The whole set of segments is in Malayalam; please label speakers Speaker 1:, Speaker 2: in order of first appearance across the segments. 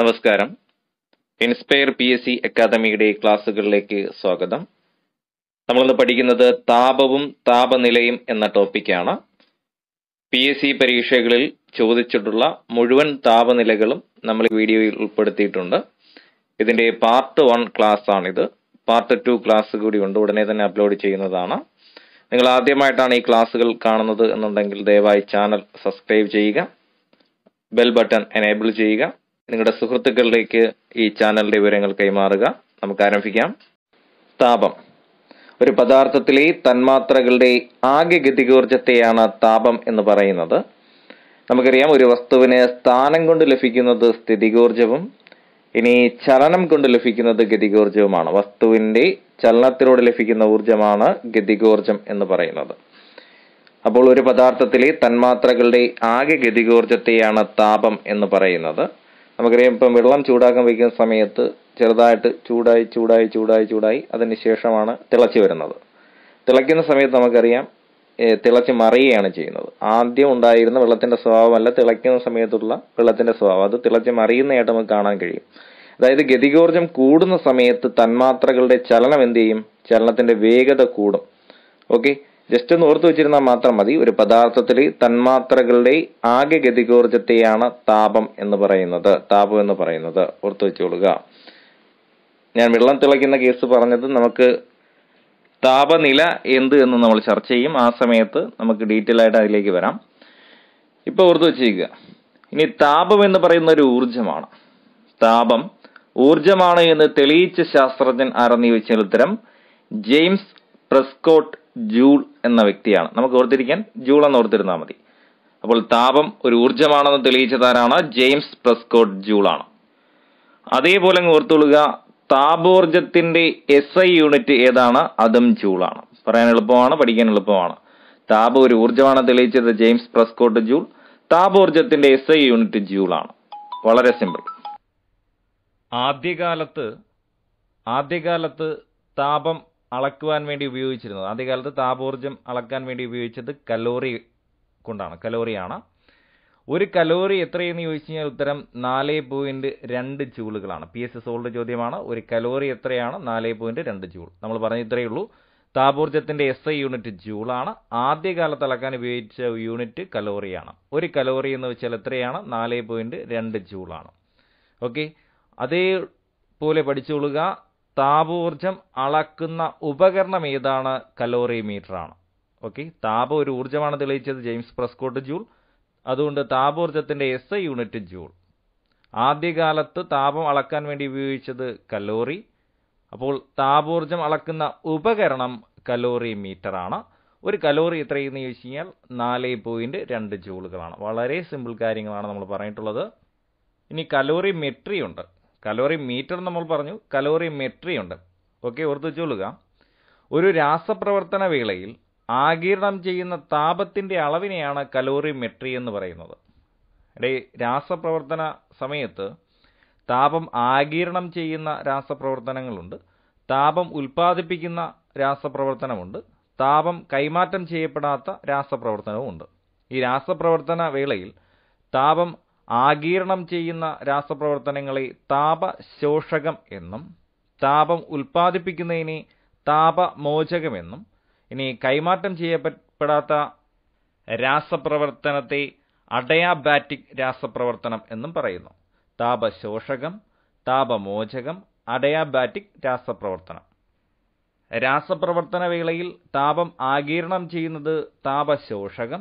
Speaker 1: നമസ്കാരം ഇൻസ്പയർ പി എസ് സി അക്കാദമിയുടെ ക്ലാസ്സുകളിലേക്ക് സ്വാഗതം നമ്മളിന്ന് പഠിക്കുന്നത് താപവും താപനിലയും എന്ന ടോപ്പിക്കാണ് പി എസ് സി പരീക്ഷകളിൽ ചോദിച്ചിട്ടുള്ള മുഴുവൻ താപനിലകളും നമ്മൾ വീഡിയോയിൽ ഉൾപ്പെടുത്തിയിട്ടുണ്ട് ഇതിന്റെ പാർട്ട് വൺ ക്ലാസ് ആണിത് പാർട്ട് ടു ക്ലാസ് കൂടി ഉണ്ട് ഉടനെ തന്നെ അപ്ലോഡ് ചെയ്യുന്നതാണ് നിങ്ങൾ ആദ്യമായിട്ടാണ് ഈ ക്ലാസ്സുകൾ കാണുന്നത് എന്നുണ്ടെങ്കിൽ ദയവായി ചാനൽ സബ്സ്ക്രൈബ് ചെയ്യുക ബെൽ ബട്ടൺ എനേബിൾ ചെയ്യുക നിങ്ങളുടെ സുഹൃത്തുക്കളിലേക്ക് ഈ ചാനലിന്റെ വിവരങ്ങൾ കൈമാറുക നമുക്ക് ആരംഭിക്കാം താപം ഒരു പദാർത്ഥത്തിലെ തന്മാത്രകളുടെ ആകെ ഗതികോർജത്തെയാണ് താപം എന്ന് പറയുന്നത് നമുക്കറിയാം ഒരു വസ്തുവിന് സ്ഥാനം കൊണ്ട് ലഭിക്കുന്നത് സ്ഥിതികോർജവും ഇനി ചലനം കൊണ്ട് ലഭിക്കുന്നത് ഗതികോർജവുമാണ് വസ്തുവിന്റെ ചലനത്തിലൂടെ ലഭിക്കുന്ന ഊർജമാണ് ഗതികോർജം എന്ന് പറയുന്നത് അപ്പോൾ ഒരു പദാർത്ഥത്തിലെ തന്മാത്രകളുടെ ആകെ ഗതികോർജത്തെയാണ് താപം എന്ന് പറയുന്നത് നമുക്കറിയാം ഇപ്പം വെള്ളം ചൂടാക്കാൻ വയ്ക്കുന്ന സമയത്ത് ചെറുതായിട്ട് ചൂടായി ചൂടായി ചൂടായി ചൂടായി അതിന് ശേഷമാണ് തിളച്ചു വരുന്നത് തിളയ്ക്കുന്ന സമയത്ത് നമുക്കറിയാം തിളച്ച് മറിയുകയാണ് ചെയ്യുന്നത് ആദ്യം ഉണ്ടായിരുന്ന വെള്ളത്തിന്റെ സ്വഭാവമല്ല തിളയ്ക്കുന്ന സമയത്തുള്ള വെള്ളത്തിന്റെ സ്വഭാവം അത് തിളച്ച് മറിയുന്നതായിട്ട് നമുക്ക് കാണാൻ കഴിയും അതായത് ഗതികോർജം കൂടുന്ന സമയത്ത് തന്മാത്രകളുടെ ചലനം എന്ത് ചെയ്യും ചലനത്തിന്റെ വേഗത കൂടും ഓക്കെ ജസ്റ്റ് ഒന്ന് ഓർത്തു വെച്ചിരുന്നാൽ മാത്രം മതി ഒരു പദാർത്ഥത്തിലെ തന്മാത്രകളുടെ ആകെ ഗതികോർജത്തെയാണ് താപം എന്ന് പറയുന്നത് താപം എന്ന് പറയുന്നത് ഓർത്തു വെച്ചുകൊള്ളുക ഞാൻ വെള്ളം തിളയ്ക്കുന്ന കേസ് പറഞ്ഞത് നമുക്ക് താപനില എന്ത് എന്ന് നമ്മൾ ചർച്ച ചെയ്യും ആ സമയത്ത് നമുക്ക് ഡീറ്റെയിൽ ആയിട്ട് അതിലേക്ക് വരാം ഇപ്പൊ ഓർത്തു വെച്ചിരിക്കുക ഇനി താപം എന്ന് പറയുന്ന ഒരു ഊർജമാണ് താപം ഊർജമാണ് എന്ന് തെളിയിച്ച ശാസ്ത്രജ്ഞൻ ആരെന്ന് ചോദിച്ചാൽ ഉത്തരം ജെയിംസ് പ്രസ്കോട്ട് ജൂൾ എന്ന വ്യക്തിയാണ് നമുക്ക് ഓർത്തിരിക്കാൻ ജൂൾ എന്ന് ഓർത്തിരുന്നാൽ മതി അപ്പോൾ താപം ഒരു ഊർജ്ജമാണെന്ന് തെളിയിച്ചതാരാണ് ജെയിംസ് പ്രസ്കോട്ട് ജൂൾ ആണ് അതേപോലെ ഓർത്തുകൊള്ളുക താപോർജത്തിന്റെ എസ് ഐ യൂണിറ്റ് ഏതാണ് അതും ആണ് പറയാൻ എളുപ്പമാണ് പഠിക്കാൻ എളുപ്പമാണ് താപം ഒരു ഊർജ്ജമാണ് തെളിയിച്ചത് ജെയിംസ് പ്രസ്കോട്ട് ജൂൾ താപോർജത്തിന്റെ എസ് ഐ യൂണിറ്റ് ആണ് വളരെ സിമ്പിൾ ആദ്യകാലത്ത് ആദ്യകാലത്ത് താപം അളക്കുവാൻ വേണ്ടി ഉപയോഗിച്ചിരുന്നത് ആദ്യകാലത്ത് താപോർജ്ജം അളക്കാൻ വേണ്ടി ഉപയോഗിച്ചത് കലോറി കൊണ്ടാണ് കലോറിയാണ് ഒരു കലോറി എത്രയെന്ന് ചോദിച്ചു കഴിഞ്ഞാൽ ഉത്തരം നാല് പോയിന്റ് രണ്ട് ജൂളുകളാണ് പി എസ് എസ് ഓൾഡ് ചോദ്യമാണ് ഒരു കലോറി എത്രയാണ് നാല് പോയിന്റ് രണ്ട് ജൂൾ നമ്മൾ പറഞ്ഞ ഇത്രയേ ഉള്ളൂ താപോർജ്ജത്തിന്റെ എസ് ഐ യൂണിറ്റ് ജൂളാണ് ആദ്യകാലത്ത് അളക്കാൻ ഉപയോഗിച്ച യൂണിറ്റ് കലോറിയാണ് ഒരു കലോറി എന്ന് വെച്ചാൽ എത്രയാണ് നാല് പോയിന്റ് രണ്ട് ജൂളാണ് ഓക്കെ അതേപോലെ പഠിച്ചുകൊള്ളുക താപോർജം അളക്കുന്ന ഉപകരണം ഏതാണ് കലോറിമീറ്റർ ആണ് ഓക്കെ താപ ഒരു ഊർജ്ജമാണ് തെളിയിച്ചത് ജെയിംസ് പ്രസ്കോട്ട് ജൂൾ അതുകൊണ്ട് താപോർജത്തിന്റെ എസ് യൂണിറ്റ് ജൂൾ ആദ്യകാലത്ത് താപം അളക്കാൻ വേണ്ടി ഉപയോഗിച്ചത് കലോറി അപ്പോൾ താപോർജം അളക്കുന്ന ഉപകരണം കലോറി മീറ്ററാണ് ആണ് ഒരു കലോറി എത്രയെന്ന് ചോദിച്ചു കഴിഞ്ഞാൽ നാല് പോയിന്റ് രണ്ട് ജൂളുകളാണ് വളരെ സിമ്പിൾ കാര്യങ്ങളാണ് നമ്മൾ പറഞ്ഞിട്ടുള്ളത് ഇനി കലോറി മെട്രി ഉണ്ട് കലോറി മീറ്റർ നമ്മൾ പറഞ്ഞു കലോറി മെട്രി ഉണ്ട് ഓക്കെ ഓർത്ത് വെച്ചോളുക ഒരു രാസപ്രവർത്തന വേളയിൽ ആഗിരണം ചെയ്യുന്ന താപത്തിന്റെ അളവിനെയാണ് കലോറി മെട്രി എന്ന് പറയുന്നത് ഇടേ രാസപ്രവർത്തന സമയത്ത് താപം ആഗീരണം ചെയ്യുന്ന രാസപ്രവർത്തനങ്ങളുണ്ട് താപം ഉൽപ്പാദിപ്പിക്കുന്ന രാസപ്രവർത്തനമുണ്ട് താപം കൈമാറ്റം ചെയ്യപ്പെടാത്ത രാസപ്രവർത്തനവുമുണ്ട് ഈ രാസപ്രവർത്തന വേളയിൽ താപം ആഗീരണം ചെയ്യുന്ന രാസപ്രവർത്തനങ്ങളെ താപശോഷകം എന്നും താപം ഉൽപ്പാദിപ്പിക്കുന്നതിനെ താപമോചകമെന്നും ഇനി കൈമാറ്റം ചെയ്യപ്പെടാത്ത രാസപ്രവർത്തനത്തെ അഡയാബാറ്റിക് രാസപ്രവർത്തനം എന്നും പറയുന്നു താപശോഷകം താപമോചകം അഡയാബാറ്റിക് രാസപ്രവർത്തനം രാസപ്രവർത്തന വേളയിൽ താപം ആഗീരണം ചെയ്യുന്നത് താപശോഷകം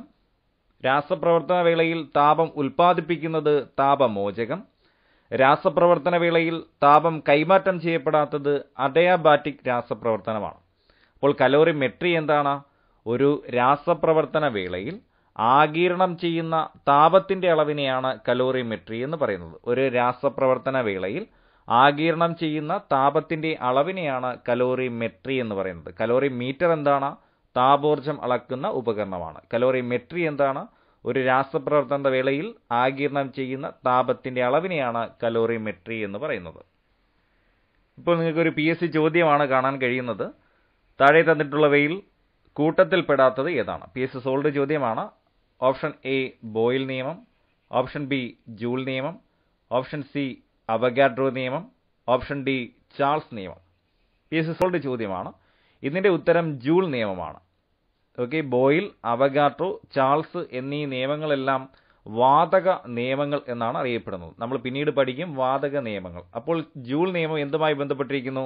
Speaker 1: രാസപ്രവർത്തന വേളയിൽ താപം ഉൽപ്പാദിപ്പിക്കുന്നത് താപമോചകം രാസപ്രവർത്തന വേളയിൽ താപം കൈമാറ്റം ചെയ്യപ്പെടാത്തത് അഡയാബാറ്റിക് രാസപ്രവർത്തനമാണ് അപ്പോൾ കലോറിമെട്രി എന്താണ് ഒരു രാസപ്രവർത്തന വേളയിൽ ആഗീരണം ചെയ്യുന്ന താപത്തിന്റെ അളവിനെയാണ് കലോറിമെട്രി എന്ന് പറയുന്നത് ഒരു രാസപ്രവർത്തന വേളയിൽ ആഗീരണം ചെയ്യുന്ന താപത്തിന്റെ അളവിനെയാണ് കലോറിമെട്രി എന്ന് പറയുന്നത് കലോറിമീറ്റർ എന്താണ് താപോർജ്ജം അളക്കുന്ന ഉപകരണമാണ് മെട്രി എന്താണ് ഒരു രാസപ്രവർത്തന വേളയിൽ ആഗിരണം ചെയ്യുന്ന താപത്തിന്റെ അളവിനെയാണ് മെട്രി എന്ന് പറയുന്നത് ഇപ്പോൾ നിങ്ങൾക്ക് ഒരു പി എസ് സി ചോദ്യമാണ് കാണാൻ കഴിയുന്നത് താഴെ തന്നിട്ടുള്ളവയിൽ കൂട്ടത്തിൽപ്പെടാത്തത് ഏതാണ് പി എസ് സി സോൾഡ് ചോദ്യമാണ് ഓപ്ഷൻ എ ബോയിൽ നിയമം ഓപ്ഷൻ ബി ജൂൾ നിയമം ഓപ്ഷൻ സി അവഗാഡ്രോ നിയമം ഓപ്ഷൻ ഡി ചാൾസ് നിയമം പി എസ് സി സോൾഡ് ചോദ്യമാണ് ഇതിന്റെ ഉത്തരം ജൂൾ നിയമമാണ് ഓക്കെ ബോയിൽ അവഗാട്ടോ ചാൾസ് എന്നീ നിയമങ്ങളെല്ലാം വാതക നിയമങ്ങൾ എന്നാണ് അറിയപ്പെടുന്നത് നമ്മൾ പിന്നീട് പഠിക്കും വാതക നിയമങ്ങൾ അപ്പോൾ ജൂൾ നിയമം എന്തുമായി ബന്ധപ്പെട്ടിരിക്കുന്നു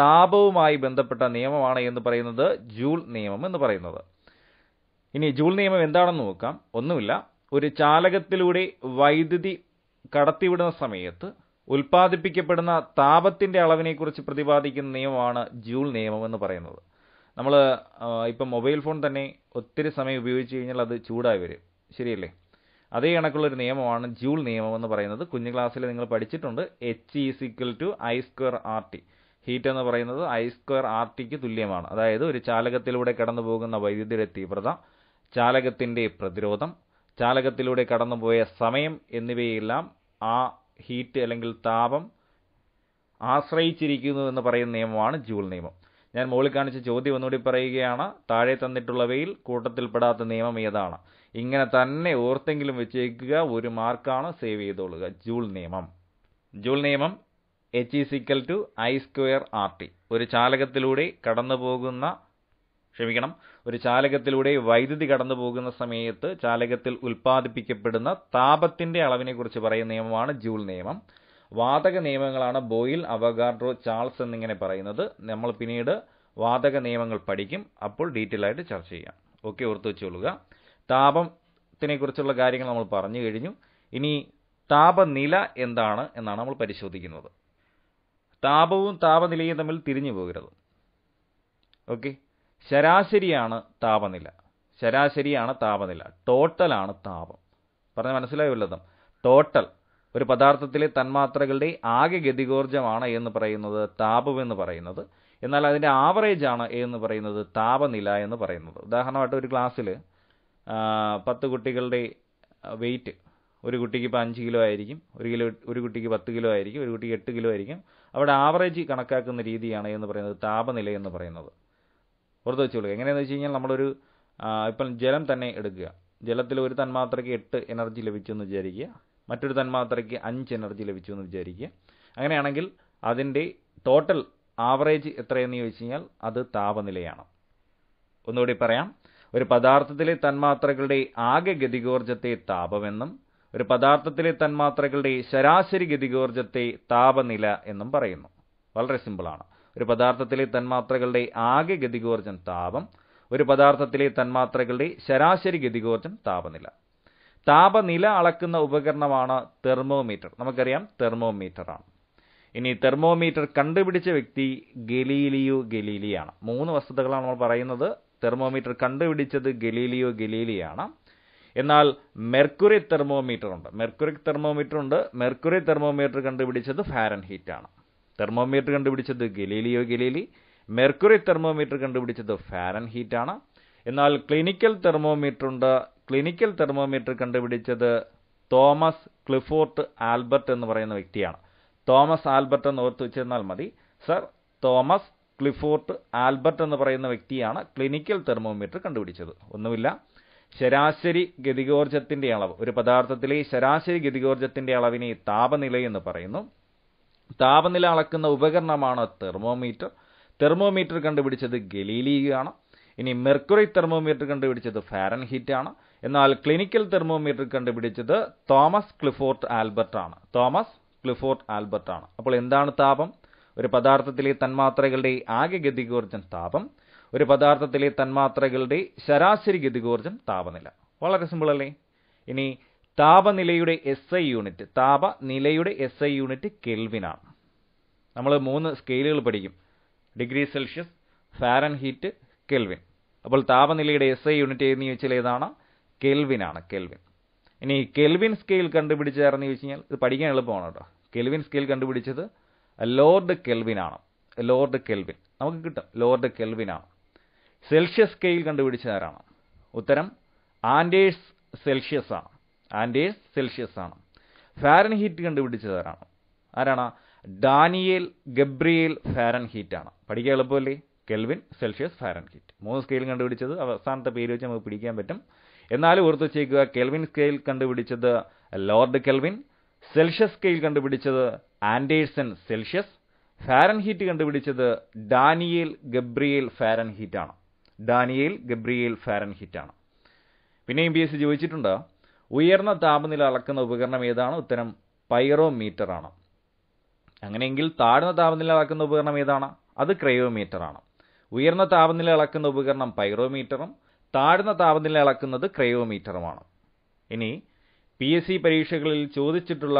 Speaker 1: താപവുമായി ബന്ധപ്പെട്ട നിയമമാണ് എന്ന് പറയുന്നത് ജൂൾ നിയമം എന്ന് പറയുന്നത് ഇനി ജൂൾ നിയമം എന്താണെന്ന് നോക്കാം ഒന്നുമില്ല ഒരു ചാലകത്തിലൂടെ വൈദ്യുതി കടത്തിവിടുന്ന സമയത്ത് ഉൽപ്പാദിപ്പിക്കപ്പെടുന്ന താപത്തിന്റെ അളവിനെക്കുറിച്ച് പ്രതിപാദിക്കുന്ന നിയമമാണ് ജൂൾ നിയമം എന്ന് പറയുന്നത് നമ്മൾ ഇപ്പം മൊബൈൽ ഫോൺ തന്നെ ഒത്തിരി സമയം ഉപയോഗിച്ച് കഴിഞ്ഞാൽ അത് ചൂടായി വരും ശരിയല്ലേ അതേ കണക്കുള്ളൊരു നിയമമാണ് ജൂൾ നിയമം എന്ന് പറയുന്നത് കുഞ്ഞു ക്ലാസ്സിൽ നിങ്ങൾ പഠിച്ചിട്ടുണ്ട് H is equal to I square R T heat എന്ന് പറയുന്നത് ഐ സ്ക്വയർ ആർ ടിക്ക് തുല്യമാണ് അതായത് ഒരു ചാലകത്തിലൂടെ കടന്നു പോകുന്ന വൈദ്യുതിയുടെ തീവ്രത ചാലകത്തിന്റെ പ്രതിരോധം ചാലകത്തിലൂടെ കടന്നുപോയ സമയം എന്നിവയെല്ലാം ആ ഹീറ്റ് അല്ലെങ്കിൽ താപം ആശ്രയിച്ചിരിക്കുന്നു എന്ന് പറയുന്ന നിയമമാണ് ജൂൾ നിയമം ഞാൻ മുകളിൽ കാണിച്ച ചോദ്യം ഒന്നുകൂടി പറയുകയാണ് താഴെ തന്നിട്ടുള്ളവയിൽ കൂട്ടത്തിൽപ്പെടാത്ത നിയമം ഏതാണ് ഇങ്ങനെ തന്നെ ഓർത്തെങ്കിലും വെച്ചേക്കുക ഒരു മാർക്കാണ് സേവ് ചെയ്തോളുക ജൂൾ നിയമം ജൂൾ നിയമം H is equal to I square R T ഒരു ചാലകത്തിലൂടെ കടന്നു പോകുന്ന ക്ഷമിക്കണം ഒരു ചാലകത്തിലൂടെ വൈദ്യുതി കടന്നു പോകുന്ന സമയത്ത് ചാലകത്തിൽ ഉൽപ്പാദിപ്പിക്കപ്പെടുന്ന താപത്തിന്റെ അളവിനെ കുറിച്ച് പറയുന്ന നിയമമാണ് ജൂൾ നിയമം വാതക നിയമങ്ങളാണ് ബോയിൽ അവഗാർഡ്രോ ചാൾസ് എന്നിങ്ങനെ പറയുന്നത് നമ്മൾ പിന്നീട് വാതക നിയമങ്ങൾ പഠിക്കും അപ്പോൾ ഡീറ്റെയിൽ ആയിട്ട് ചർച്ച ചെയ്യാം ഓക്കെ ഓർത്ത് വെച്ചുകൊള്ളുക താപത്തിനെ കുറിച്ചുള്ള കാര്യങ്ങൾ നമ്മൾ പറഞ്ഞു കഴിഞ്ഞു ഇനി താപനില എന്താണ് എന്നാണ് നമ്മൾ പരിശോധിക്കുന്നത് താപവും താപനിലയും തമ്മിൽ തിരിഞ്ഞു പോകരുത് ഓക്കെ ശരാശരിയാണ് താപനില ശരാശരിയാണ് താപനില ടോട്ടലാണ് താപം പറഞ്ഞ മനസ്സിലായുള്ളതും ടോട്ടൽ ഒരു പദാർത്ഥത്തിലെ തന്മാത്രകളുടെ ആകെ ഗതികോർജ്ജമാണ് എന്ന് പറയുന്നത് താപമെന്ന് പറയുന്നത് എന്നാൽ അതിൻ്റെ ആവറേജ് ആണ് എന്ന് പറയുന്നത് താപനില എന്ന് പറയുന്നത് ഉദാഹരണമായിട്ട് ഒരു ക്ലാസ്സിൽ പത്ത് കുട്ടികളുടെ വെയിറ്റ് ഒരു കുട്ടിക്ക് ഇപ്പോൾ അഞ്ച് കിലോ ആയിരിക്കും ഒരു കിലോ ഒരു കുട്ടിക്ക് പത്ത് കിലോ ആയിരിക്കും ഒരു കുട്ടിക്ക് എട്ട് കിലോ ആയിരിക്കും അവിടെ ആവറേജ് കണക്കാക്കുന്ന രീതിയാണ് എന്ന് പറയുന്നത് താപനില എന്ന് പറയുന്നത് ഓർത്ത് വെച്ചോളൂ എങ്ങനെയാണെന്ന് വെച്ച് കഴിഞ്ഞാൽ നമ്മളൊരു ഇപ്പം ജലം തന്നെ എടുക്കുക ജലത്തിൽ ഒരു തന്മാത്രയ്ക്ക് എട്ട് എനർജി ലഭിച്ചു എന്ന് വിചാരിക്കുക മറ്റൊരു തന്മാത്രയ്ക്ക് അഞ്ച് എനർജി ലഭിച്ചു എന്ന് വിചാരിക്കുക അങ്ങനെയാണെങ്കിൽ അതിൻ്റെ ടോട്ടൽ ആവറേജ് എത്രയെന്ന് ചോദിച്ചു കഴിഞ്ഞാൽ അത് താപനിലയാണ് ഒന്നുകൂടി പറയാം ഒരു പദാർത്ഥത്തിലെ തന്മാത്രകളുടെ ആകെ ഗതികോർജത്തെ താപമെന്നും ഒരു പദാർത്ഥത്തിലെ തന്മാത്രകളുടെ ശരാശരി ഗതികോർജത്തെ താപനില എന്നും പറയുന്നു വളരെ സിമ്പിളാണ് ഒരു പദാർത്ഥത്തിലെ തന്മാത്രകളുടെ ആകെ ഗതികോർജം താപം ഒരു പദാർത്ഥത്തിലെ തന്മാത്രകളുടെ ശരാശരി ഗതികോർജം താപനില താപനില അളക്കുന്ന ഉപകരണമാണ് തെർമോമീറ്റർ നമുക്കറിയാം തെർമോമീറ്റർ ആണ് ഇനി തെർമോമീറ്റർ കണ്ടുപിടിച്ച വ്യക്തി ഗലീലിയോ ഗലീലിയാണ് മൂന്ന് വസ്തുതകളാണ് നമ്മൾ പറയുന്നത് തെർമോമീറ്റർ കണ്ടുപിടിച്ചത് ഗലീലിയോ ഗലീലിയാണ് എന്നാൽ മെർക്കുറി തെർമോമീറ്റർ ഉണ്ട് മെർക്കുറി തെർമോമീറ്റർ ഉണ്ട് മെർക്കുറി തെർമോമീറ്റർ കണ്ടുപിടിച്ചത് ഫാരൻ ഹീറ്റ് ആണ് തെർമോമീറ്റർ കണ്ടുപിടിച്ചത് ഗലീലിയോ ഗലീലി മെർക്കുറി തെർമോമീറ്റർ കണ്ടുപിടിച്ചത് ഫാരൻ ഹീറ്റ് ആണ് എന്നാൽ ക്ലിനിക്കൽ തെർമോമീറ്റർ ഉണ്ട് ക്ലിനിക്കൽ തെർമോമീറ്റർ കണ്ടുപിടിച്ചത് തോമസ് ക്ലിഫോർട്ട് ആൽബർട്ട് എന്ന് പറയുന്ന വ്യക്തിയാണ് തോമസ് ആൽബർട്ട് എന്ന് ഓർത്ത് വെച്ചിരുന്നാൽ മതി സർ തോമസ് ക്ലിഫോർട്ട് ആൽബർട്ട് എന്ന് പറയുന്ന വ്യക്തിയാണ് ക്ലിനിക്കൽ തെർമോമീറ്റർ കണ്ടുപിടിച്ചത് ഒന്നുമില്ല ശരാശരി ഗതികോർജ്ജത്തിൻ്റെ അളവ് ഒരു പദാർത്ഥത്തിലെ ശരാശരി ഗതികോർജ്ജത്തിൻ്റെ അളവിനെ താപനില എന്ന് പറയുന്നു താപനില അളക്കുന്ന ഉപകരണമാണ് തെർമോമീറ്റർ തെർമോമീറ്റർ കണ്ടുപിടിച്ചത് ഗലീലിയാണ് ഇനി മെർക്കുറി തെർമോമീറ്റർ കണ്ടുപിടിച്ചത് ഫാരൻഹീറ്റ് ആണ് എന്നാൽ ക്ലിനിക്കൽ തെർമോമീറ്റർ കണ്ടുപിടിച്ചത് തോമസ് ക്ലിഫോർട്ട് ആൽബർട്ട് ആണ് തോമസ് ക്ലിഫോർട്ട് ആൽബർട്ട് ആണ് അപ്പോൾ എന്താണ് താപം ഒരു പദാർത്ഥത്തിലെ തന്മാത്രകളുടെ ആകെ ഗതികോർജം താപം ഒരു പദാർത്ഥത്തിലെ തന്മാത്രകളുടെ ശരാശരി ഗതികോർജം താപനില വളരെ സിമ്പിൾ അല്ലേ ഇനി താപനിലയുടെ എസ് ഐ യൂണിറ്റ് താപനിലയുടെ എസ് ഐ യൂണിറ്റ് കെൽവിനാണ് നമ്മൾ മൂന്ന് സ്കെയിലുകൾ പഠിക്കും degree Celsius Fahrenheit Kelvin അപ്പോൾ താപനിലയുടെ എസ് ഐ യൂണിറ്റ് എന്ന് ചോദിച്ചാൽ ഏതാണ് കെൽവിനാണ് കെൽവിൻ ഇനി കെൽവിൻ സ്കെയിൽ കണ്ടുപിടിച്ചായിരുന്നു ചോദിച്ചു കഴിഞ്ഞാൽ ഇത് പഠിക്കാൻ എളുപ്പമാണ് കേട്ടോ കെൽവിൻ സ്കെയിൽ കണ്ടുപിടിച്ചത് ലോർഡ് കെൽവിൻ ആണ് ലോർഡ് കെൽവിൻ നമുക്ക് കിട്ടും ലോർഡ് കെൽവിൻ ആണ് സെൽഷ്യസ് സ്കെയിൽ കണ്ടുപിടിച്ചത് ആരാണ് ഉത്തരം ആൻഡേഴ്സ് സെൽഷ്യസ് ആണ് ആൻഡേഴ്സ് സെൽഷ്യസ് ആണ് ഫാരൻഹീറ്റ് കണ്ടുപിടിച്ചത് ആരാണ് ആരാണ് ഡാനിയേൽ ഗബ്രിയേൽ ഫാരൻ ഹീറ്റ് ആണ് പഠിക്കാൻ എളുപ്പമല്ലേ കെൽവിൻ സെൽഷ്യസ് ഫാരൻ ഹീറ്റ് മൂന്ന് സ്കെയിൽ കണ്ടുപിടിച്ചത് അവസാനത്തെ പേര് വെച്ച് നമുക്ക് പിടിക്കാൻ പറ്റും എന്നാലും ഓർത്തു ചെയ്യുക കെൽവിൻ സ്കെയിൽ കണ്ടുപിടിച്ചത് ലോർഡ് കെൽവിൻ സെൽഷ്യസ് സ്കെയിൽ കണ്ടുപിടിച്ചത് ആൻഡേഴ്സൺ സെൽഷ്യസ് ഫാരൻ ഹീറ്റ് കണ്ടുപിടിച്ചത് ഡാനിയേൽ ഗബ്രിയേൽ ഫാരൻഹീറ്റ് ആണ് ഡാനിയേൽ ഗബ്രിയേൽ ഫാരൻഹീറ്റ് ആണ് പിന്നെ എം ബി എസ് ചോദിച്ചിട്ടുണ്ട് ഉയർന്ന താപനില അളക്കുന്ന ഉപകരണം ഏതാണ് ഉത്തരം പൈറോമീറ്റർ ആണ് അങ്ങനെയെങ്കിൽ താഴ്ന്ന താപനില അളക്കുന്ന ഉപകരണം ഏതാണ് അത് ക്രയോമീറ്റർ ആണ് ഉയർന്ന താപനില അളക്കുന്ന ഉപകരണം പൈറോമീറ്ററും താഴ്ന്ന താപനില അളക്കുന്നത് ക്രയോമീറ്ററുമാണ് ഇനി പി എസ് സി പരീക്ഷകളിൽ ചോദിച്ചിട്ടുള്ള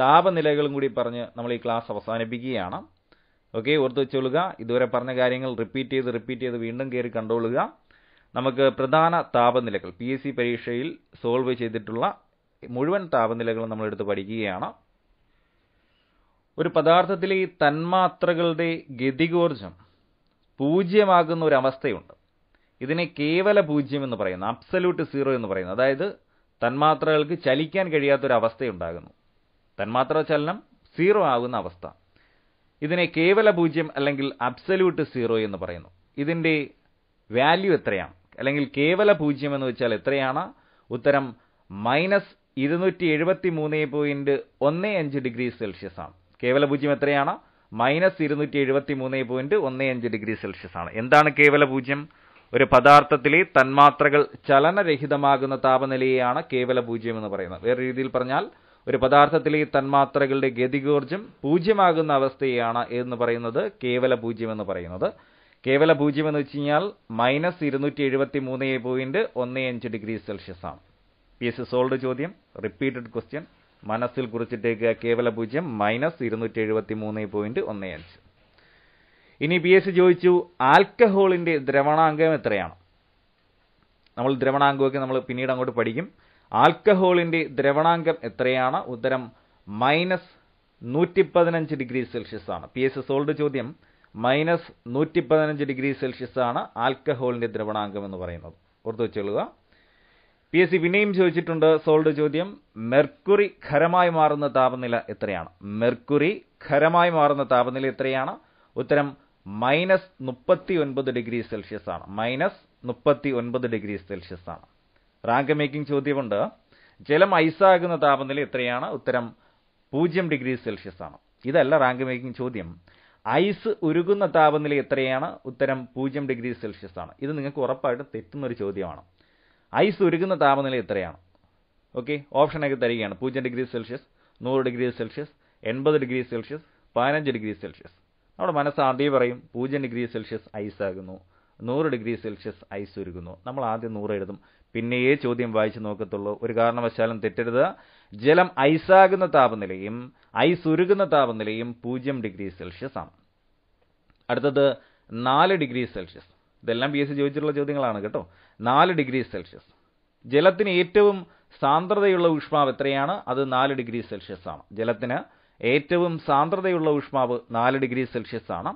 Speaker 1: താപനിലകളും കൂടി പറഞ്ഞ് നമ്മൾ ഈ ക്ലാസ് അവസാനിപ്പിക്കുകയാണ് ഓക്കെ ഓർത്ത് വെച്ചോളുക ഇതുവരെ പറഞ്ഞ കാര്യങ്ങൾ റിപ്പീറ്റ് ചെയ്ത് റിപ്പീറ്റ് ചെയ്ത് വീണ്ടും കയറി കണ്ടോളുക നമുക്ക് പ്രധാന താപനിലകൾ പി എസ് സി പരീക്ഷയിൽ സോൾവ് ചെയ്തിട്ടുള്ള മുഴുവൻ താപനിലകളും നമ്മൾ എടുത്ത് പഠിക്കുകയാണ് ഒരു പദാർത്ഥത്തിലെ ഈ തന്മാത്രകളുടെ ഗതികോർജം പൂജ്യമാകുന്ന ഒരു ഇതിനെ കേവല പൂജ്യം എന്ന് പറയുന്നു അബ്സല്യൂട്ട് സീറോ എന്ന് പറയുന്നു അതായത് തന്മാത്രകൾക്ക് ചലിക്കാൻ കഴിയാത്തൊരു അവസ്ഥയുണ്ടാകുന്നു തന്മാത്ര ചലനം സീറോ ആകുന്ന അവസ്ഥ ഇതിനെ കേവല പൂജ്യം അല്ലെങ്കിൽ അബ്സല്യൂട്ട് സീറോ എന്ന് പറയുന്നു ഇതിൻ്റെ വാല്യൂ എത്രയാണ് അല്ലെങ്കിൽ കേവല പൂജ്യം എന്ന് വെച്ചാൽ എത്രയാണ് ഉത്തരം മൈനസ് ഇരുന്നൂറ്റി എഴുപത്തി മൂന്ന് പോയിന്റ് ഒന്ന് അഞ്ച് ഡിഗ്രി സെൽഷ്യസ് ആണ് കേവല പൂജ്യം എത്രയാണ് മൈനസ് ഇരുന്നൂറ്റി എഴുപത്തി മൂന്ന് പോയിന്റ് ഒന്ന് അഞ്ച് ഡിഗ്രി സെൽഷ്യസ് ആണ് എന്താണ് കേവല പൂജ്യം ഒരു പദാർത്ഥത്തിലെ തന്മാത്രകൾ ചലനരഹിതമാകുന്ന താപനിലയെയാണ് കേവല പൂജ്യം എന്ന് പറയുന്നത് വേറെ രീതിയിൽ പറഞ്ഞാൽ ഒരു പദാർത്ഥത്തിലെ തന്മാത്രകളുടെ ഗതികോർജം പൂജ്യമാകുന്ന അവസ്ഥയാണ് എന്ന് പറയുന്നത് കേവല പൂജ്യം എന്ന് പറയുന്നത് കേവല പൂജ്യം എന്ന് വെച്ച് കഴിഞ്ഞാൽ മൈനസ് ഇരുന്നൂറ്റി എഴുപത്തി മൂന്ന് പോയിന്റ് ഒന്ന് അഞ്ച് ഡിഗ്രി സെൽഷ്യസ് ആണ് പി എസ് സോൾഡ് ചോദ്യം റിപ്പീറ്റഡ് ക്വസ്റ്റ്യൻ മനസ്സിൽ കുറിച്ചിട്ടേക്ക് കേവല പൂജ്യം മൈനസ് ഇരുന്നൂറ്റി എഴുപത്തി മൂന്ന് പോയിന്റ് ഒന്ന് അഞ്ച് ഇനി പി എസ് ചോദിച്ചു ആൽക്കഹോളിന്റെ ദ്രവണാംഗം എത്രയാണ് നമ്മൾ ദ്രവണാംഗമൊക്കെ നമ്മൾ പിന്നീട് അങ്ങോട്ട് പഠിക്കും ആൽക്കഹോളിന്റെ ദ്രവണാംഗം എത്രയാണ് ഉത്തരം മൈനസ് നൂറ്റി പതിനഞ്ച് ഡിഗ്രി സെൽഷ്യസ് ആണ് പി എസ് സോൾഡ് ചോദ്യം മൈനസ് നൂറ്റി പതിനഞ്ച് ഡിഗ്രി സെൽഷ്യസ് ആണ് ആൽക്കഹോളിന്റെ ദ്രവണാംഗം എന്ന് പറയുന്നത് ഓർത്തു വെച്ചോളുക പി എസ് സി പിന്നെയും ചോദിച്ചിട്ടുണ്ട് സോൾഡ് ചോദ്യം മെർക്കുറി ഖരമായി മാറുന്ന താപനില എത്രയാണ് മെർക്കുറി ഖരമായി മാറുന്ന താപനില എത്രയാണ് ഉത്തരം മൈനസ് മുപ്പത്തി ഒൻപത് ഡിഗ്രി സെൽഷ്യസ് ആണ് മൈനസ് മുപ്പത്തി ഒൻപത് ഡിഗ്രി സെൽഷ്യസ് ആണ് റാങ്ക് മേക്കിംഗ് ചോദ്യമുണ്ട് ജലം ഐസാകുന്ന താപനില എത്രയാണ് ഉത്തരം പൂജ്യം ഡിഗ്രി സെൽഷ്യസ് ആണ് ഇതല്ല റാങ്ക് മേക്കിംഗ് ചോദ്യം ഐസ് ഉരുകുന്ന താപനില എത്രയാണ് ഉത്തരം പൂജ്യം ഡിഗ്രി സെൽഷ്യസ് ആണ് ഇത് നിങ്ങൾക്ക് ഉറപ്പായിട്ട് തെറ്റുന്ന ഒരു ചോദ്യമാണ് ഐസ് ഉരുകുന്ന താപനില എത്രയാണ് ഓക്കെ ഓപ്ഷനൊക്കെ തരികയാണ് പൂജ്യം ഡിഗ്രി സെൽഷ്യസ് നൂറ് ഡിഗ്രി സെൽഷ്യസ് എൺപത് ഡിഗ്രി സെൽഷ്യസ് പതിനഞ്ച് ഡിഗ്രി സെൽഷ്യസ് നമ്മുടെ മനസ്സ് ആദ്യം പറയും പൂജ്യം ഡിഗ്രി സെൽഷ്യസ് ഐസ് ആകുന്നു നൂറ് ഡിഗ്രി സെൽഷ്യസ് ഐസ് ഒരുക്കുന്നു നമ്മൾ ആദ്യം നൂറ് എഴുതും പിന്നെയേ ചോദ്യം വായിച്ചു നോക്കത്തുള്ളൂ ഒരു കാരണവശാലും തെറ്റരുത് ജലം ഐസാകുന്ന താപനിലയും ഐസ് ഉരുകുന്ന താപനിലയും പൂജ്യം ഡിഗ്രി സെൽഷ്യസ് ആണ് അടുത്തത് നാല് ഡിഗ്രി സെൽഷ്യസ് ഇതെല്ലാം പി എസ് സി ചോദിച്ചിട്ടുള്ള ചോദ്യങ്ങളാണ് കേട്ടോ നാല് ഡിഗ്രി സെൽഷ്യസ് ജലത്തിന് ഏറ്റവും സാന്ദ്രതയുള്ള ഊഷ്മാവ് എത്രയാണ് അത് നാല് ഡിഗ്രി സെൽഷ്യസ് ആണ് ജലത്തിന് ഏറ്റവും സാന്ദ്രതയുള്ള ഊഷ്മാവ് നാല് ഡിഗ്രി സെൽഷ്യസ് ആണ്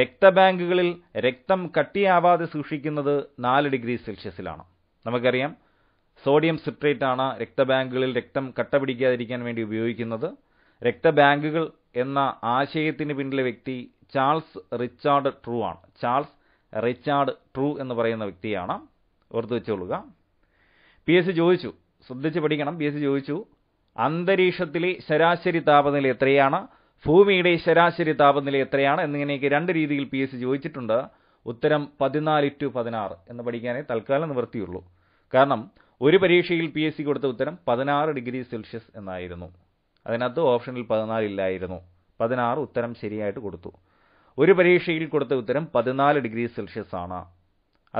Speaker 1: രക്തബാങ്കുകളിൽ രക്തം കട്ടിയാവാതെ സൂക്ഷിക്കുന്നത് നാല് ഡിഗ്രി സെൽഷ്യസിലാണ് നമുക്കറിയാം സോഡിയം സിട്രേറ്റ് ആണ് രക്തബാങ്കുകളിൽ രക്തം കട്ട പിടിക്കാതിരിക്കാൻ വേണ്ടി ഉപയോഗിക്കുന്നത് രക്തബാങ്കുകൾ എന്ന ആശയത്തിന് പിന്നിലെ വ്യക്തി ചാൾസ് റിച്ചാർഡ് ട്രൂ ആണ് ചാൾസ് റിച്ചാർഡ് ട്രൂ എന്ന് പറയുന്ന വ്യക്തിയാണ് ഓർത്തു വെച്ചുകൊള്ളുക പി എസ് ചോദിച്ചു ശ്രദ്ധിച്ച് പഠിക്കണം പി എസ് ചോദിച്ചു അന്തരീക്ഷത്തിലെ ശരാശരി താപനില എത്രയാണ് ഭൂമിയുടെ ശരാശരി താപനില എത്രയാണ് എന്നിങ്ങനെയൊക്കെ രണ്ട് രീതിയിൽ പി എസ് ചോദിച്ചിട്ടുണ്ട് ഉത്തരം പതിനാല് ടു പതിനാറ് എന്ന് പഠിക്കാനേ തൽക്കാലം നിവൃത്തിയുള്ളൂ കാരണം ഒരു പരീക്ഷയിൽ പി എസ് സി കൊടുത്ത ഉത്തരം പതിനാറ് ഡിഗ്രി സെൽഷ്യസ് എന്നായിരുന്നു അതിനകത്ത് ഓപ്ഷനിൽ പതിനാലില്ലായിരുന്നു പതിനാറ് ഉത്തരം ശരിയായിട്ട് കൊടുത്തു ഒരു പരീക്ഷയിൽ കൊടുത്ത ഉത്തരം പതിനാല് ഡിഗ്രി സെൽഷ്യസ് ആണ്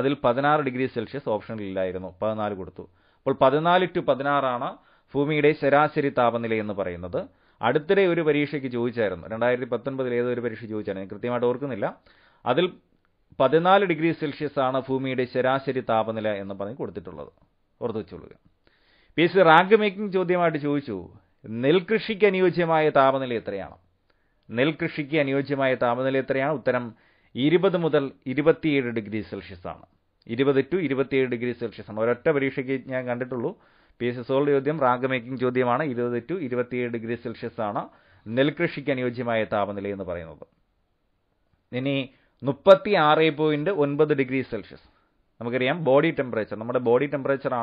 Speaker 1: അതിൽ പതിനാറ് ഡിഗ്രി സെൽഷ്യസ് ഓപ്ഷനിൽ ഇല്ലായിരുന്നു പതിനാല് കൊടുത്തു അപ്പോൾ പതിനാല് ടു പതിനാറാണ് ഭൂമിയുടെ ശരാശരി താപനില എന്ന് പറയുന്നത് അടുത്തിടെ ഒരു പരീക്ഷയ്ക്ക് ചോദിച്ചായിരുന്നു രണ്ടായിരത്തി പത്തൊൻപതിൽ ഏതൊരു പരീക്ഷ ചോദിച്ചായിരുന്നു ഞാൻ കൃത്യമായിട്ട് ഓർക്കുന്നില്ല അതിൽ പതിനാല് ഡിഗ്രി സെൽഷ്യസ് ആണ് ഭൂമിയുടെ ശരാശരി താപനില എന്ന് പറഞ്ഞ് കൊടുത്തിട്ടുള്ളത് ഓർത്തു വെച്ചോളുക P S C rank making ചോദ്യമായിട്ട് ചോദിച്ചു നെൽകൃഷിക്ക് അനുയോജ്യമായ താപനില എത്രയാണ് നെൽകൃഷിക്ക് അനുയോജ്യമായ താപനില എത്രയാണ് ഉത്തരം ഇരുപത് മുതൽ ഇരുപത്തിയേഴ് ഡിഗ്രി സെൽഷ്യസ് ആണ് ഇരുപത് ടു ഇരുപത്തിയേഴ് ഡിഗ്രി സെൽഷ്യസ് ആണ് ഒരൊറ്റ പരീക്ഷയ്ക്ക് ഞാൻ കണ്ടിട്ടുള്ളൂ പി എസ് എസോളുടെ ചോദ്യം റാങ്ക് മേക്കിംഗ് ചോദ്യമാണ് ഇരുപത് ടു ഇരുപത്തിയേഴ് ഡിഗ്രി സെൽഷ്യസ് ആണ് നെൽകൃഷിക്ക് അനുയോജ്യമായ താപനില എന്ന് പറയുന്നത് ഇനി മുപ്പത്തി ആറ് പോയിന്റ് ഒൻപത് ഡിഗ്രി സെൽഷ്യസ് നമുക്കറിയാം ബോഡി ടെമ്പറേച്ചർ നമ്മുടെ ബോഡി ടെമ്പറേച്ചർ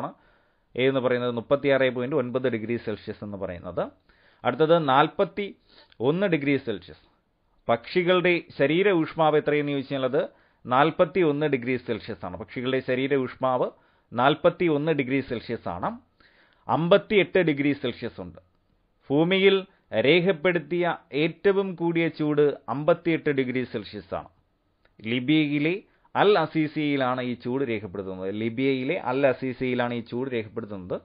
Speaker 1: എ എന്ന് പറയുന്നത് മുപ്പത്തി ആറ് പോയിന്റ് ഒൻപത് ഡിഗ്രി സെൽഷ്യസ് എന്ന് പറയുന്നത് അടുത്തത് നാൽപ്പത്തി ഒന്ന് ഡിഗ്രി സെൽഷ്യസ് പക്ഷികളുടെ ശരീര ഊഷ്മാവ് എത്രയെന്ന് ചോദിച്ചാൽ അത് നാൽപ്പത്തി ഒന്ന് ഡിഗ്രി സെൽഷ്യസ് ആണ് പക്ഷികളുടെ ശരീര ഊഷ്മാവ് നാൽപ്പത്തി ഒന്ന് ഡിഗ്രി സെൽഷ്യസ് ആണ് അമ്പത്തിയെട്ട് ഡിഗ്രി സെൽഷ്യസ് ഉണ്ട് ഭൂമിയിൽ രേഖപ്പെടുത്തിയ ഏറ്റവും കൂടിയ ചൂട് അമ്പത്തിയെട്ട് ഡിഗ്രി സെൽഷ്യസ് ആണ് ലിബിയയിലെ അൽ അസീസിയയിലാണ് ഈ ചൂട് രേഖപ്പെടുത്തുന്നത് ലിബിയയിലെ അൽ അസീസിയയിലാണ് ഈ ചൂട് രേഖപ്പെടുത്തുന്നത്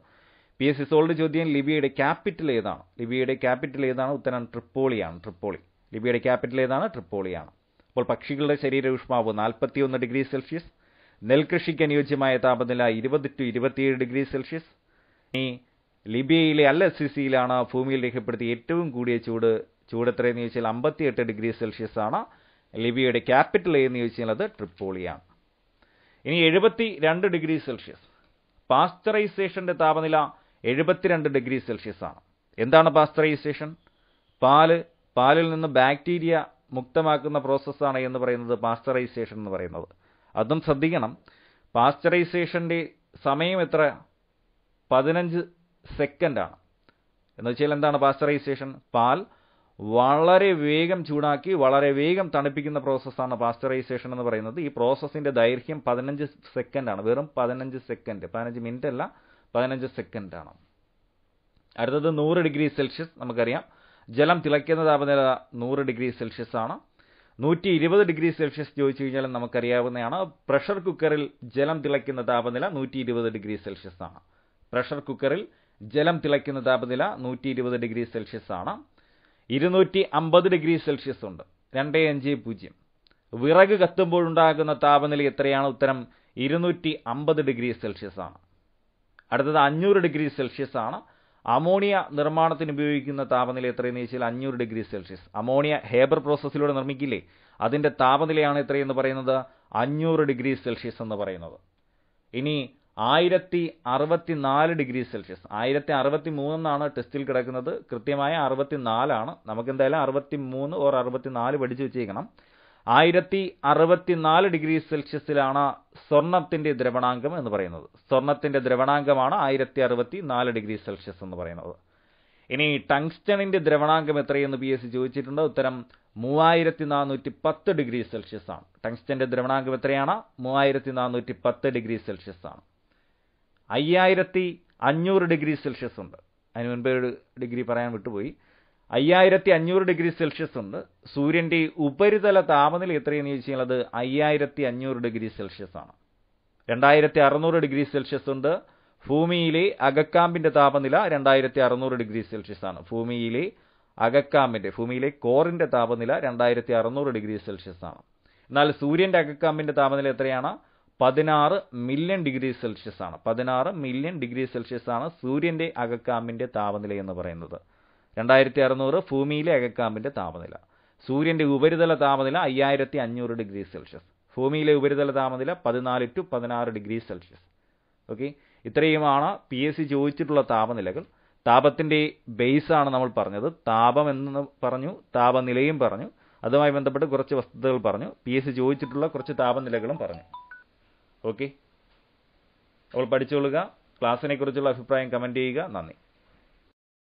Speaker 1: പി എസ് ഇസോൾഡ് ചോദ്യം ലിബിയയുടെ ക്യാപിറ്റൽ ഏതാണ് ലിബിയയുടെ ക്യാപിറ്റൽ ഏതാണ് ഉത്തരം ട്രിപ്പോളിയാണ് ട്രിപ്പോളി ലിബിയയുടെ ക്യാപിറ്റൽ ഏതാണ് ട്രിപ്പോളിയാണ് അപ്പോൾ പക്ഷികളുടെ ശരീര ഊഷ്മാവ് നാൽപ്പത്തിയൊന്ന് ഡിഗ്രി സെൽഷ്യസ് നെൽകൃഷിക്ക് അനുയോജ്യമായ താപനില ഇരുപത് ടു ഇരുപത്തിയേഴ് ഡിഗ്രി സെൽഷ്യസ് ലിബിയയിലെ അൽ അസിസിയിലാണ് ഭൂമിയിൽ രേഖപ്പെടുത്തിയ ഏറ്റവും കൂടിയ ചൂട് ചൂട് എത്രയെന്ന് ചോദിച്ചാൽ അമ്പത്തിയെട്ട് ഡിഗ്രി സെൽഷ്യസ് ആണ് ലിബിയയുടെ ക്യാപിറ്റൽ എന്ന് ചോദിച്ചാൽ അത് ട്രിപ്പോളിയാണ് ഇനി എഴുപത്തി രണ്ട് ഡിഗ്രി സെൽഷ്യസ് പാസ്ചറൈസേഷന്റെ താപനില എഴുപത്തിരണ്ട് ഡിഗ്രി സെൽഷ്യസ് ആണ് എന്താണ് പാസ്ചറൈസേഷൻ പാല് പാലിൽ നിന്ന് ബാക്ടീരിയ മുക്തമാക്കുന്ന പ്രോസസ്സാണ് എന്ന് പറയുന്നത് പാസ്ചറൈസേഷൻ എന്ന് പറയുന്നത് അതും ശ്രദ്ധിക്കണം പാസ്ചറൈസേഷൻ്റെ സമയം എത്ര പതിനഞ്ച് സെക്കൻഡാണ് എന്ന് വെച്ചാൽ എന്താണ് പാസ്ചറൈസേഷൻ പാൽ വളരെ വേഗം ചൂടാക്കി വളരെ വേഗം തണുപ്പിക്കുന്ന പ്രോസസ്സാണ് പാസ്ചറൈസേഷൻ എന്ന് പറയുന്നത് ഈ പ്രോസസ്സിന്റെ ദൈർഘ്യം പതിനഞ്ച് സെക്കൻഡാണ് വെറും പതിനഞ്ച് സെക്കൻഡ് പതിനഞ്ച് മിനിറ്റ് അല്ല പതിനഞ്ച് സെക്കൻഡാണ് അടുത്തത് നൂറ് ഡിഗ്രി സെൽഷ്യസ് നമുക്കറിയാം ജലം തിളയ്ക്കുന്ന താപനില നൂറ് ഡിഗ്രി സെൽഷ്യസ് ആണ് നൂറ്റി ഇരുപത് ഡിഗ്രി സെൽഷ്യസ് ചോദിച്ചു കഴിഞ്ഞാൽ നമുക്കറിയാവുന്നതാണ് പ്രഷർ കുക്കറിൽ ജലം തിളയ്ക്കുന്ന താപനില നൂറ്റി ഇരുപത് ഡിഗ്രി സെൽഷ്യസ് ആണ് പ്രഷർ കുക്കറിൽ ജലം തിളയ്ക്കുന്ന താപനില നൂറ്റി ഇരുപത് ഡിഗ്രി സെൽഷ്യസ് ആണ് ഇരുന്നൂറ്റി അമ്പത് ഡിഗ്രി സെൽഷ്യസ് ഉണ്ട് രണ്ട് അഞ്ച് പൂജ്യം വിറക് കത്തുമ്പോഴുണ്ടാകുന്ന താപനില എത്രയാണ് ഉത്തരം ഇരുന്നൂറ്റി അമ്പത് ഡിഗ്രി സെൽഷ്യസ് ആണ് അടുത്തത് അഞ്ഞൂറ് ഡിഗ്രി സെൽഷ്യസ് ആണ് അമോണിയ നിർമ്മാണത്തിന് ഉപയോഗിക്കുന്ന താപനില എത്രയെന്ന് ചോദിച്ചാൽ അഞ്ഞൂറ് ഡിഗ്രി സെൽഷ്യസ് അമോണിയ ഹേബർ പ്രോസസ്സിലൂടെ നിർമ്മിക്കില്ലേ അതിന്റെ താപനിലയാണ് എത്രയെന്ന് പറയുന്നത് അഞ്ഞൂറ് ഡിഗ്രി സെൽഷ്യസ് എന്ന് പറയുന്നത് ഇനി ആയിരത്തി അറുപത്തി നാല് ഡിഗ്രി സെൽഷ്യസ് ആയിരത്തി അറുപത്തി മൂന്നാണ് ടെസ്റ്റിൽ കിടക്കുന്നത് കൃത്യമായ അറുപത്തി നാലാണ് നമുക്ക് എന്തായാലും അറുപത്തി മൂന്ന് ഓർ അറുപത്തി നാല് പഠിച്ചു വെച്ചേക്കണം ആയിരത്തി അറുപത്തിനാല് ഡിഗ്രി സെൽഷ്യസിലാണ് സ്വർണത്തിന്റെ ദ്രവണാംഗം എന്ന് പറയുന്നത് സ്വർണത്തിന്റെ ദ്രവണാംഗമാണ് ആയിരത്തി അറുപത്തി നാല് ഡിഗ്രി സെൽഷ്യസ് എന്ന് പറയുന്നത് ഇനി ടങ്സ്റ്റണിന്റെ ദ്രവണാംഗം എത്രയെന്ന് പി എസ് സി ചോദിച്ചിട്ടുണ്ട് ഉത്തരം മൂവായിരത്തി നാനൂറ്റി പത്ത് ഡിഗ്രി സെൽഷ്യസ് ആണ് ടങ്സ്റ്റന്റെ ദ്രവണാംഗം എത്രയാണ് മൂവായിരത്തി നാനൂറ്റി പത്ത് ഡിഗ്രി സെൽഷ്യസ് ആണ് അയ്യായിരത്തി അഞ്ഞൂറ് ഡിഗ്രി സെൽഷ്യസ് ഉണ്ട് അതിന് മുൻപേ ഒരു ഡിഗ്രി പറയാൻ വിട്ടുപോയി അയ്യായിരത്തി അഞ്ഞൂറ് ഡിഗ്രി സെൽഷ്യസ് ഉണ്ട് സൂര്യന്റെ ഉപരിതല താപനില എത്രയെന്ന് ചോദിച്ചു കഴിഞ്ഞാൽ അത് അയ്യായിരത്തി അഞ്ഞൂറ് ഡിഗ്രി സെൽഷ്യസ് ആണ് രണ്ടായിരത്തി അറുന്നൂറ് ഡിഗ്രി സെൽഷ്യസ് ഉണ്ട് ഭൂമിയിലെ അകക്കാമ്പിന്റെ താപനില രണ്ടായിരത്തി അറുന്നൂറ് ഡിഗ്രി സെൽഷ്യസ് ആണ് ഭൂമിയിലെ അകക്കാമ്പിന്റെ ഭൂമിയിലെ കോറിന്റെ താപനില രണ്ടായിരത്തി അറുന്നൂറ് ഡിഗ്രി സെൽഷ്യസ് ആണ് എന്നാൽ സൂര്യന്റെ അകക്കാമ്പിന്റെ താപനില എത്രയാണ് പതിനാറ് മില്യൺ ഡിഗ്രി സെൽഷ്യസ് ആണ് പതിനാറ് മില്യൺ ഡിഗ്രി സെൽഷ്യസ് ആണ് സൂര്യന്റെ അകക്കാമ്പിന്റെ താപനില എന്ന് പറയുന്നത് രണ്ടായിരത്തി അറുന്നൂറ് ഭൂമിയിലെ അകക്കാമ്പിന്റെ താപനില സൂര്യന്റെ ഉപരിതല താപനില അയ്യായിരത്തി അഞ്ഞൂറ് ഡിഗ്രി സെൽഷ്യസ് ഭൂമിയിലെ ഉപരിതല താപനില പതിനാല് ടു പതിനാറ് ഡിഗ്രി സെൽഷ്യസ് ഓക്കെ ഇത്രയുമാണ് പി എസ് സി ചോദിച്ചിട്ടുള്ള താപനിലകൾ താപത്തിന്റെ ബേസ് ആണ് നമ്മൾ പറഞ്ഞത് താപം എന്ന് പറഞ്ഞു താപനിലയും പറഞ്ഞു അതുമായി ബന്ധപ്പെട്ട് കുറച്ച് വസ്തുതകൾ പറഞ്ഞു പി എസ് സി ചോദിച്ചിട്ടുള്ള കുറച്ച് താപനിലകളും പറഞ്ഞു ഓക്കെ അപ്പോൾ പഠിച്ചുകൊള്ളുക ക്ലാസ്സിനെക്കുറിച്ചുള്ള അഭിപ്രായം കമൻറ്റ് ചെയ്യുക നന്ദി